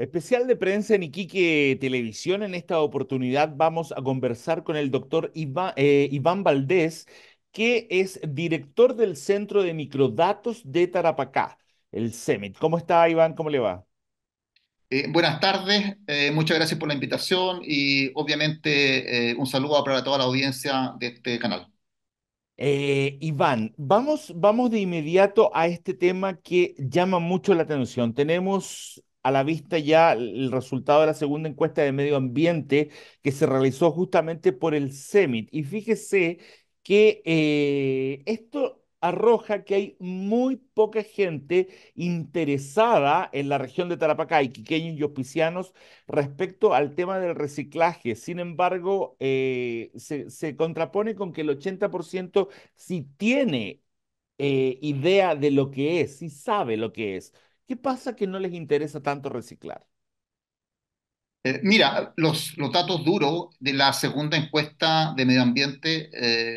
Especial de prensa en Iquique Televisión. En esta oportunidad vamos a conversar con el doctor eh, Iván, Valdés, que es director del Centro de Microdatos de Tarapacá, el CEMIT. ¿Cómo está, Iván? ¿Cómo le va? Eh, buenas tardes, eh, muchas gracias por la invitación y obviamente un saludo para toda la audiencia de este canal. Iván, vamos, vamos de inmediato a este tema que llama mucho la atención. Tenemos a la vista ya el resultado de la segunda encuesta de medio ambiente que se realizó justamente por el CEMIT. Y fíjese que eh, esto arroja que hay muy poca gente interesada en la región de Tarapacá, y quiqueños y hospicianos, respecto al tema del reciclaje. Sin embargo, eh, se, contrapone con que el 80% sí tiene eh, idea de lo que es, sí sabe lo que es. ¿Qué pasa que no les interesa tanto reciclar? Eh, mira, los, los, datos duros de la segunda encuesta de medio ambiente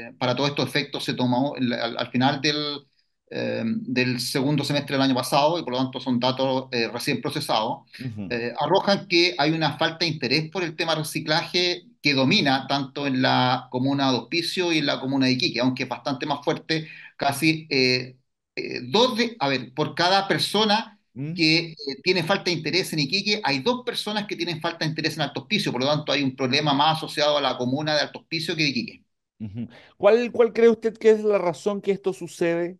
eh, para todos estos efectos se tomó al, final del, eh, del, segundo semestre del año pasado y por lo tanto son datos recién procesados, arrojan que hay una falta de interés por el tema reciclaje que domina tanto en la comuna de Hospicio y en la comuna de Iquique, aunque es bastante más fuerte, casi dos de, a ver, por cada persona ¿Mm? que eh, tiene falta de interés en Iquique, hay dos personas que tienen falta de interés en Alto por lo tanto hay un problema más asociado a la comuna de Alto que de Iquique. ¿Cuál, cree usted que es la razón que esto sucede?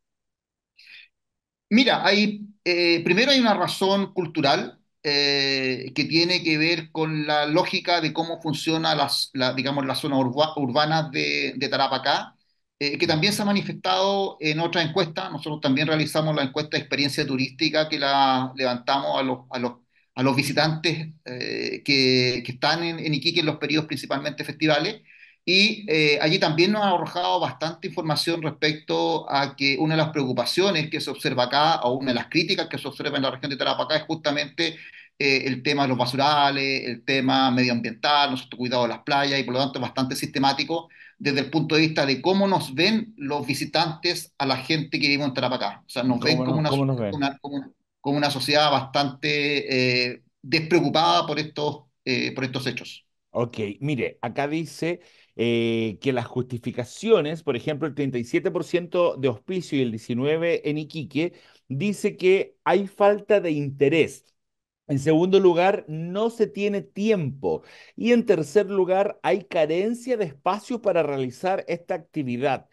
Mira, hay, eh, primero hay una razón cultural eh, que tiene que ver con la lógica de cómo funciona las, la, digamos, la zona urbana de Tarapacá, eh, que también se ha manifestado en otra encuesta. Nosotros también realizamos la encuesta de experiencia turística que la levantamos a los, a los, a los visitantes eh, que, que, están en, en, Iquique en los periodos principalmente festivales. Y eh, allí también nos ha arrojado bastante información respecto a que una de las preocupaciones que se observa acá, o una de las críticas que se observa en la región de Tarapacá, es justamente el tema de los basurales, el tema medioambiental, nuestro cuidado de las playas, y por lo tanto bastante sistemático desde el punto de vista de cómo nos ven los visitantes a la gente que vive en acá. O sea, nos ven, como, una, sociedad bastante eh, despreocupada por estos, eh, por estos hechos. Ok, mire, acá dice eh, que las justificaciones, por ejemplo, el 37% de hospicio y el 19% en Iquique, dice que hay falta de interés. En segundo lugar, no se tiene tiempo. Y en tercer lugar, hay carencia de espacio para realizar esta actividad.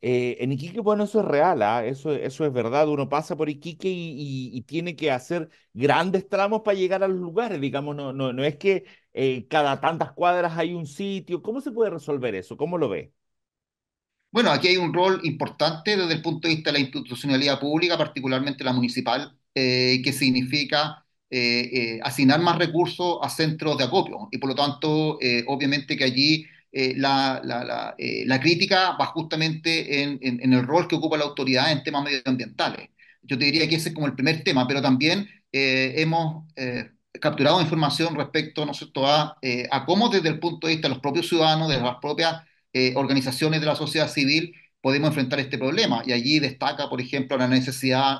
Eh, en Iquique, bueno, eso es real, ¿ah? eso, eso es verdad. Uno pasa por Iquique y, tiene que hacer grandes tramos para llegar a los lugares. Digamos, no, no, no es que eh, cada tantas cuadras hay un sitio. ¿Cómo se puede resolver eso? ¿Cómo lo ve? Bueno, aquí hay un rol importante desde el punto de vista de la institucionalidad pública, particularmente la municipal, eh, que significa eh, eh, asignar más recursos a centros de acopio. Y por lo tanto, eh, obviamente que allí la, crítica va justamente en, el rol que ocupa la autoridad en temas medioambientales yo te diría que ese es como el primer tema, pero también hemos capturado información respecto ¿no a, cómo desde el punto de vista de los propios ciudadanos, de las propias organizaciones de la sociedad civil, podemos enfrentar este problema. Y allí destaca, por ejemplo, la necesidad,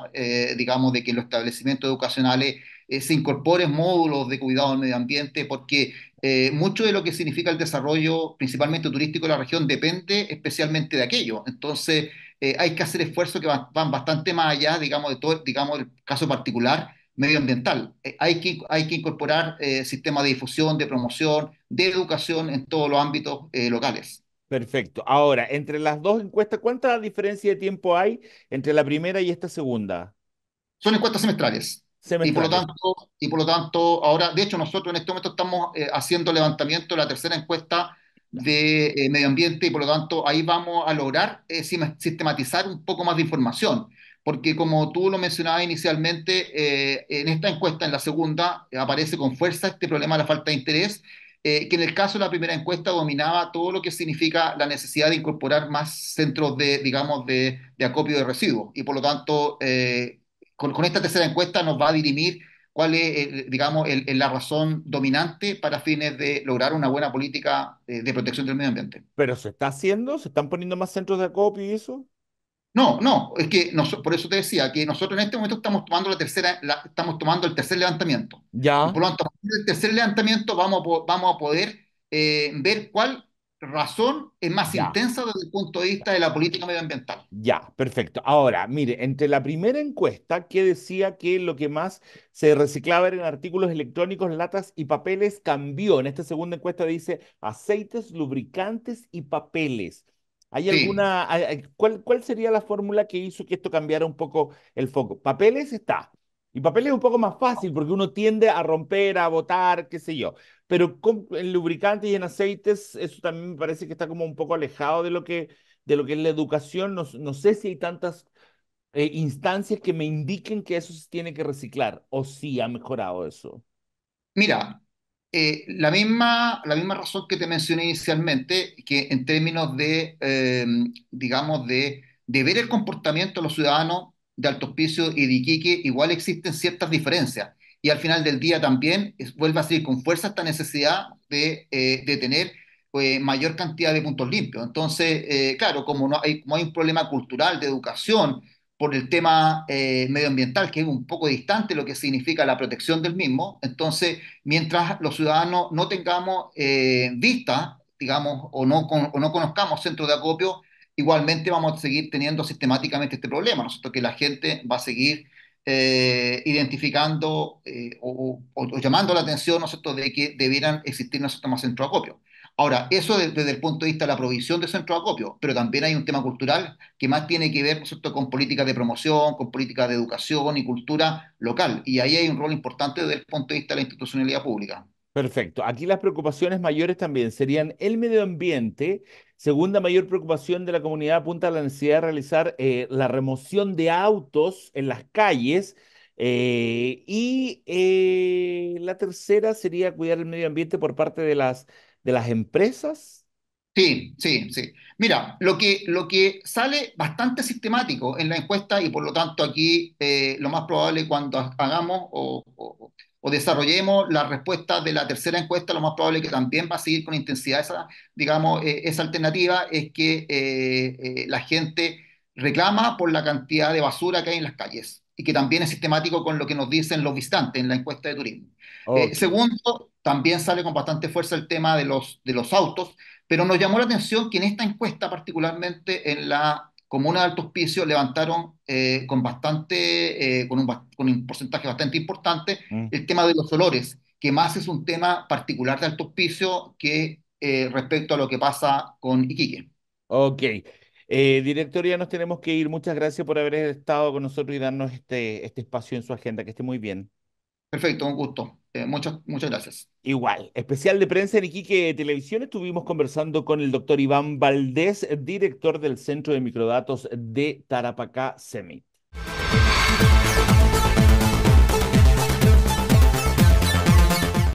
digamos, de que los establecimientos educacionales eh, se incorporen módulos de cuidado del medio ambiente, porque eh, mucho de lo que significa el desarrollo, principalmente turístico de la región, depende especialmente de aquello. Entonces, eh, hay que hacer esfuerzos que van, bastante más allá, digamos, de todo, digamos, el caso particular medioambiental. hay, que, hay que incorporar sistemas de difusión, de promoción, de educación en todos los ámbitos locales. Perfecto. Ahora, entre las dos encuestas, ¿cuánta diferencia de tiempo hay entre la primera y esta segunda? Son encuestas semestrales. Y por, lo tanto, y por lo tanto, ahora, de hecho, nosotros en este momento estamos eh, haciendo levantamiento de la tercera encuesta de eh, medio ambiente y por lo tanto ahí vamos a lograr eh, sistematizar un poco más de información. Porque como tú lo mencionabas inicialmente, en esta encuesta, en la segunda, aparece con fuerza este problema de la falta de interés, que en el caso de la primera encuesta dominaba todo lo que significa la necesidad de incorporar más centros de, digamos, de, de acopio de residuos. Y por lo tanto, con, esta tercera encuesta nos va a dirimir cuál es, eh, digamos, la razón dominante para fines de lograr una buena política de protección del medio ambiente. ¿Pero se está haciendo? ¿Se están poniendo más centros de acopio y eso? No, no, es que por eso te decía que nosotros en este momento estamos tomando la tercera, estamos tomando el tercer levantamiento. Ya. por lo tanto, el tercer levantamiento vamos a, vamos a poder eh, ver cuál razón es más intensa desde el punto de vista de la política medioambiental. Ya, perfecto. Ahora, mire, entre la primera encuesta que decía que lo que más se reciclaba eran artículos electrónicos, latas y papeles, cambió. En esta segunda encuesta dice aceites, lubricantes y papeles. ¿Hay alguna, cuál, cuál sería la fórmula que hizo que esto cambiara un poco el foco? Papeles está, y papel es un poco más fácil porque uno tiende a romper, a botar, qué sé yo. Pero con, en lubricantes y en aceites, eso también me parece que está como un poco alejado de lo que, de lo que es la educación. No, sé si hay tantas eh, instancias que me indiquen que eso se tiene que reciclar o si ha mejorado eso. Mira, eh, la, misma, la misma razón que te mencioné inicialmente, que en términos de, eh, digamos, de, de ver el comportamiento de los ciudadanos de Alto Hospicio y de Iquique, igual existen ciertas diferencias. Y al final del día también es, vuelve a salir con fuerza esta necesidad de, eh, tener eh, mayor cantidad de puntos limpios. Entonces, eh, claro, como, no hay, como hay un problema cultural de educación por el tema medioambiental, que es un poco distante lo que significa la protección del mismo, entonces, mientras los ciudadanos no tengamos vista, digamos, o no, o no conozcamos centros de acopio, igualmente vamos a seguir teniendo sistemáticamente este problema, ¿no Que la gente va a seguir eh, identificando eh, o, llamando la atención, ¿no de que debieran existir, ¿no más centros de acopio. Ahora, eso desde, el punto de vista de la provisión de centros de acopio, pero también hay un tema cultural que más tiene que ver, con políticas de promoción, con políticas de educación y cultura local. Y ahí hay un rol importante desde el punto de vista de la institucionalidad pública. Perfecto. Aquí las preocupaciones mayores también serían el medio ambiente. Segunda mayor preocupación de la comunidad apunta a la necesidad de realizar eh, la remoción de autos en las calles. Eh, y eh, la tercera sería cuidar el medio ambiente por parte de las, de las empresas. Sí, sí, sí. Mira, lo que, lo que sale bastante sistemático en la encuesta y por lo tanto aquí lo más probable cuando hagamos o o desarrollemos la respuesta de la tercera encuesta, lo más probable que también va a seguir con intensidad esa, digamos, eh, esa alternativa, es que eh, eh, la gente reclama por la cantidad de basura que hay en las calles y que también es sistemático con lo que nos dicen los visitantes en la encuesta de turismo. segundo, también sale con bastante fuerza el tema de los, de los autos, pero nos llamó la atención que en esta encuesta, particularmente en la como una de alto hospicio levantaron eh, con bastante, eh, con, un, con, un, porcentaje bastante importante mm. el tema de los olores, que más es un tema particular de alto hospicio que eh, respecto a lo que pasa con Iquique. Ok. director, ya nos tenemos que ir. Muchas gracias por haber estado con nosotros y darnos este, este espacio en su agenda. Que esté muy bien. Perfecto, un gusto. Eh, muchas, muchas gracias. Igual, especial de prensa en Iquique Televisión. Estuvimos conversando con el doctor Iván Valdés, director del Centro de Microdatos de Tarapacá, CEMIT.